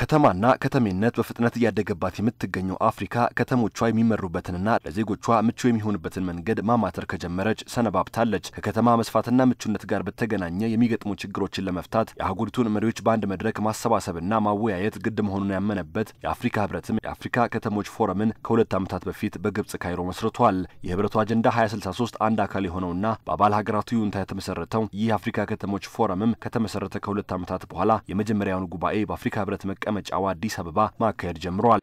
ከተማና ከተሜነት በፍጥነት እያደገባት የምትገኘው አፍሪካ ከተሞቿ የሚመሩበትንና ለዜጎቿ ምቹ የሚሆንበትን መንገድ ማማተር ከጀመረች ሰነባብታለች። ከከተማ መስፋትና ምቹነት ጋር በተገናኘ የሚገጥሙ ችግሮችን ለመፍታት የአህጉሪቱን መሪዎች በአንድ መድረክ ማሰባሰብና ማወያየት ግድ መሆኑን ያመነበት የአፍሪካ ህብረትም የአፍሪካ ከተሞች ፎረምን ከሁለት ዓመታት በፊት በግብጽ ካይሮ መስርቷል። የህብረቱ አጀንዳ 2063 አንድ አካል የሆነውና በአባል ሀገራቱ ይሁንታ የተመሰረተው ይህ የአፍሪካ ከተሞች ፎረምም ከተመሰረተ ከሁለት ዓመታት በኋላ የመጀመሪያውን ጉባኤ በአፍሪካ ህብረት መቀ መቀመጫው አዲስ አበባ ማካሄድ ጀምሯል።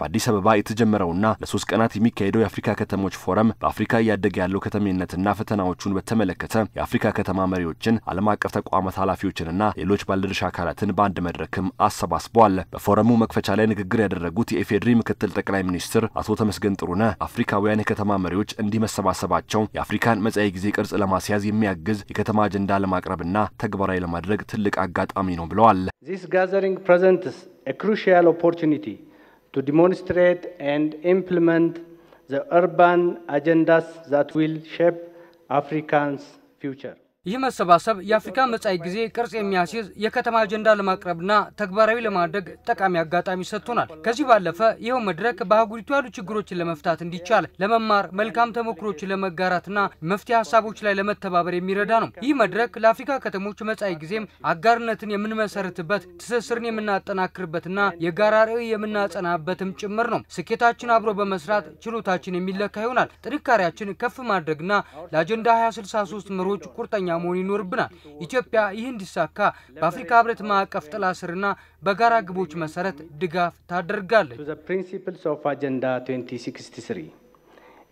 በአዲስ አበባ የተጀመረውና ለሶስት ቀናት የሚካሄደው የአፍሪካ ከተሞች ፎረም በአፍሪካ እያደገ ያለው ከተሜነትና ፈተናዎቹን በተመለከተ የአፍሪካ ከተማ መሪዎችን፣ ዓለም አቀፍ ተቋማት ኃላፊዎችንና ሌሎች ባለድርሻ አካላትን በአንድ መድረክም አሰባስበዋል። በፎረሙ መክፈቻ ላይ ንግግር ያደረጉት የኢፌዴሪ ምክትል ጠቅላይ ሚኒስትር አቶ ተመስገን ጥሩነህ አፍሪካውያን የከተማ መሪዎች እንዲህ መሰባሰባቸው የአፍሪካን መጻኢ ጊዜ ቅርጽ ለማስያዝ የሚያግዝ የከተማ አጀንዳ ለማቅረብና ተግባራዊ ለማድረግ ትልቅ አጋጣሚ ነው ብለዋል። This gathering presents a crucial opportunity to demonstrate and implement the urban agendas that will shape Africans' future. ይህ መሰባሰብ የአፍሪካ መጻኢ ጊዜ ቅርጽ የሚያስይዝ የከተማ አጀንዳ ለማቅረብና ተግባራዊ ለማድረግ ጠቃሚ አጋጣሚ ሰጥቶናል። ከዚህ ባለፈ ይኸው መድረክ በአህጉሪቱ ያሉ ችግሮችን ለመፍታት እንዲቻል ለመማር፣ መልካም ተሞክሮችን ለመጋራትና መፍትሄ ሀሳቦች ላይ ለመተባበር የሚረዳ ነው። ይህ መድረክ ለአፍሪካ ከተሞች መጻኢ ጊዜም አጋርነትን የምንመሰርትበት፣ ትስስርን የምናጠናክርበትና የጋራ ራዕይ የምናጸናበትም ጭምር ነው። ስኬታችን አብሮ በመስራት ችሎታችን የሚለካ ይሆናል። ጥንካሬያችን ከፍ ማድረግና ለአጀንዳ 2063 መሮች ቁርጠኛ ጋራ ይኖርብናል። ኢትዮጵያ ይህ እንዲሳካ በአፍሪካ ህብረት ማዕቀፍ ጥላ ስርና በጋራ ግቦች መሰረት ድጋፍ ታደርጋለች።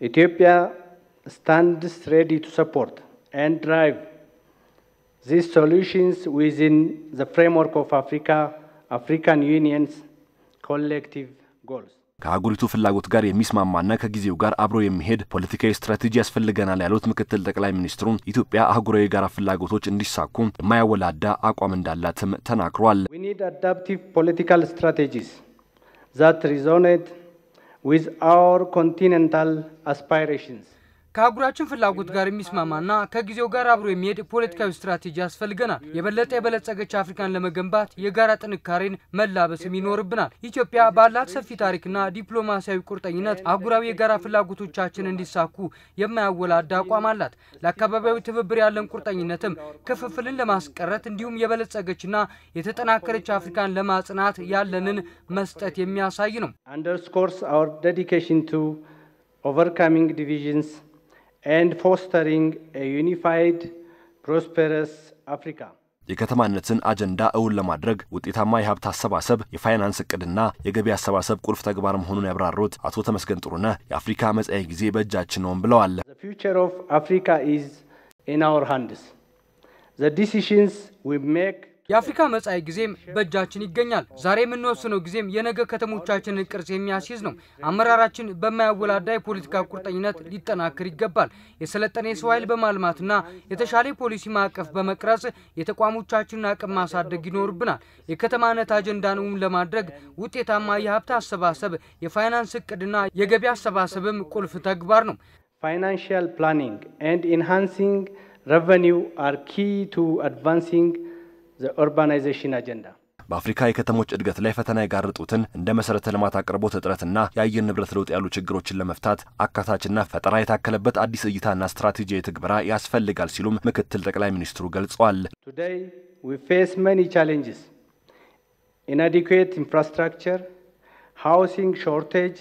ኢትዮጵያ ስታንድስ ሬዲ ቱ ሰፖርት ኤንድ ድራይቭ ዚስ ሶሉሽንስ ዊዝን ኦፍ አፍሪካን ዩኒየንስ ኮሌክቲቭ ጎልስ ከአህጉሪቱ ፍላጎት ጋር የሚስማማና ከጊዜው ጋር አብሮ የሚሄድ ፖለቲካዊ ስትራቴጂ ያስፈልገናል ያሉት ምክትል ጠቅላይ ሚኒስትሩን ኢትዮጵያ አህጉራዊ የጋራ ፍላጎቶች እንዲሳኩ የማያወላዳ አቋም እንዳላትም ተናግሯል። We need adaptive political strategies that resonate with our ከአህጉራችን ፍላጎት ጋር የሚስማማና ከጊዜው ጋር አብሮ የሚሄድ ፖለቲካዊ ስትራቴጂ ያስፈልገናል። የበለጠ የበለጸገች አፍሪካን ለመገንባት የጋራ ጥንካሬን መላበስም ይኖርብናል። ኢትዮጵያ ባላት ሰፊ ታሪክና ዲፕሎማሲያዊ ቁርጠኝነት አህጉራዊ የጋራ ፍላጎቶቻችን እንዲሳኩ የማያወላዳ አቋም አላት። ለአካባቢያዊ ትብብር ያለን ቁርጠኝነትም ክፍፍልን ለማስቀረት እንዲሁም የበለጸገችና የተጠናከረች አፍሪካን ለማጽናት ያለንን መስጠት የሚያሳይ ነው። underscores our dedication ቱ ኦቨርካሚንግ ዲቪዥንስ and fostering a unified, prosperous Africa. የከተማነትን አጀንዳ እውን ለማድረግ ውጤታማ የሀብት አሰባሰብ፣ የፋይናንስ እቅድና የገቢ አሰባሰብ ቁልፍ ተግባር መሆኑን ያብራሩት አቶ ተመስገን ጥሩነህ የአፍሪካ መጻኢ ጊዜ በእጃችን ነውም ብለዋል። አፍሪካ ኢዝ ኢን ሃንድስ ዘ ዊ ሜክ የአፍሪካ መጻኢ ጊዜም በእጃችን ይገኛል። ዛሬ የምንወስነው ጊዜም የነገ ከተሞቻችንን ቅርጽ የሚያስይዝ ነው። አመራራችን በማያወላዳ የፖለቲካ ቁርጠኝነት ሊጠናክር ይገባል። የሰለጠነ የሰው ኃይል በማልማትና የተሻለ ፖሊሲ ማዕቀፍ በመቅረጽ የተቋሞቻችንን አቅም ማሳደግ ይኖርብናል። የከተማነት አጀንዳን እውን ለማድረግ ውጤታማ የሀብት አሰባሰብ፣ የፋይናንስ እቅድና የገቢ አሰባሰብም ቁልፍ ተግባር ነው። ፋይናንሽል ፕላኒንግ ኤንድ ኢንሃንሲንግ ሬቨኒው አር ኪ ቱ አድቫንሲንግ ኦርባናይዜሽን አጀንዳ በአፍሪካ የከተሞች እድገት ላይ ፈተና የጋረጡትን እንደ መሰረተ ልማት አቅርቦት እጥረትና የአየር ንብረት ለውጥ ያሉ ችግሮችን ለመፍታት አካታችና ፈጠራ የታከለበት አዲስ እይታና ስትራቴጂያዊ ትግበራ ያስፈልጋል ሲሉም ምክትል ጠቅላይ ሚኒስትሩ ገልጿል። ቱዴይ ዊ ፌስ መኒ ቻሌንጅስ ኢንአዲኩዌት ኢንፍራስትራክቸር ሃውሲንግ ሾርቴጅ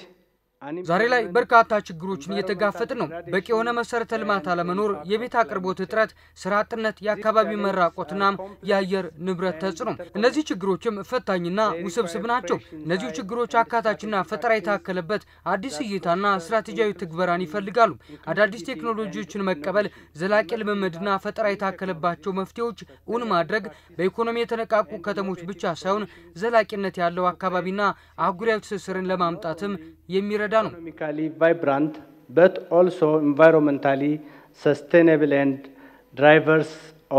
ዛሬ ላይ በርካታ ችግሮችን እየተጋፈጥን ነው። በቂ የሆነ መሰረተ ልማት አለመኖር፣ የቤት አቅርቦት እጥረት፣ ስራ አጥነት፣ የአካባቢ መራቆትና የአየር ንብረት ተጽዕኖ፣ እነዚህ ችግሮችም ፈታኝና ውስብስብ ናቸው። እነዚሁ ችግሮች አካታችና ፈጠራ የታከለበት አዲስ እይታና ስትራቴጂያዊ ትግበራን ይፈልጋሉ። አዳዲስ ቴክኖሎጂዎችን መቀበል፣ ዘላቂ ልምምድና ፈጠራ የታከለባቸው መፍትሄዎች እውን ማድረግ በኢኮኖሚ የተነቃቁ ከተሞች ብቻ ሳይሆን ዘላቂነት ያለው አካባቢና አህጉራዊ ትስስርን ለማምጣትም የሚረ የሚረዳ ነው። ኢኮኖሚካሊ ቫይብራንት በት ኦልሶ ኢንቫይሮንመንታሊ ሰስቴናብል ኤንድ ድራይቨርስ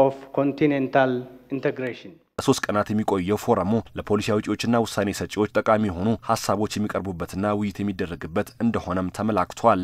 ኦፍ ኮንቲኔንታል ኢንቴግሬሽን ሶስት ቀናት የሚቆየው ፎረሙ ለፖሊሲ አውጪዎችና ውሳኔ ሰጪዎች ጠቃሚ የሆኑ ሀሳቦች የሚቀርቡበትና ውይይት የሚደረግበት እንደሆነም ተመላክቷል።